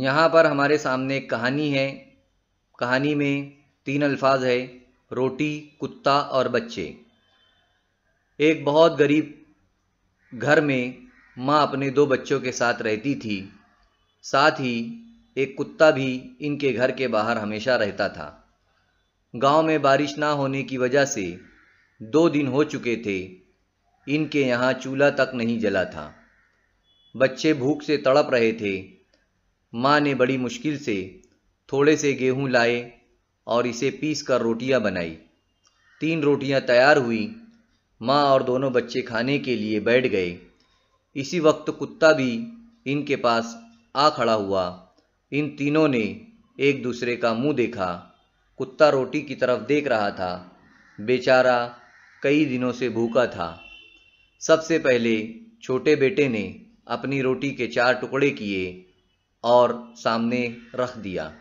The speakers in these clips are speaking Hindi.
यहाँ पर हमारे सामने एक कहानी है कहानी में तीन अल्फाज है रोटी कुत्ता और बच्चे एक बहुत गरीब घर में माँ अपने दो बच्चों के साथ रहती थी साथ ही एक कुत्ता भी इनके घर के बाहर हमेशा रहता था गांव में बारिश ना होने की वजह से दो दिन हो चुके थे इनके यहाँ चूल्हा तक नहीं जला था बच्चे भूख से तड़प रहे थे माँ ने बड़ी मुश्किल से थोड़े से गेहूँ लाए और इसे पीस कर रोटियाँ बनाई तीन रोटियाँ तैयार हुई माँ और दोनों बच्चे खाने के लिए बैठ गए इसी वक्त कुत्ता भी इनके पास आ खड़ा हुआ इन तीनों ने एक दूसरे का मुंह देखा कुत्ता रोटी की तरफ देख रहा था बेचारा कई दिनों से भूखा था सबसे पहले छोटे बेटे ने अपनी रोटी के चार टुकड़े किए और सामने रख दिया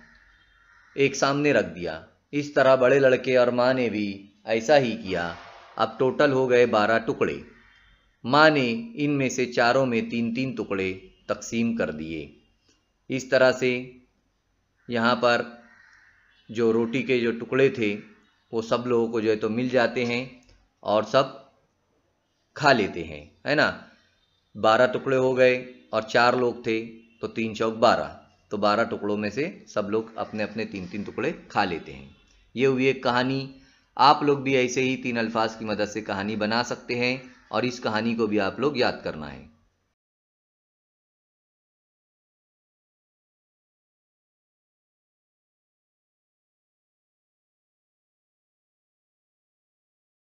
एक सामने रख दिया इस तरह बड़े लड़के और माँ ने भी ऐसा ही किया अब टोटल हो गए बारह टुकड़े माँ ने इनमें से चारों में तीन तीन टुकड़े तकसीम कर दिए इस तरह से यहाँ पर जो रोटी के जो टुकड़े थे वो सब लोगों को जो है तो मिल जाते हैं और सब खा लेते हैं है ना बारह टुकड़े हो गए और चार लोग थे तो तीन चौक बारह तो बारह टुकड़ों में से सब लोग अपने अपने तीन तीन टुकड़े खा लेते हैं ये हुई एक कहानी आप लोग भी ऐसे ही तीन अल्फाज की मदद से कहानी बना सकते हैं और इस कहानी को भी आप लोग याद करना है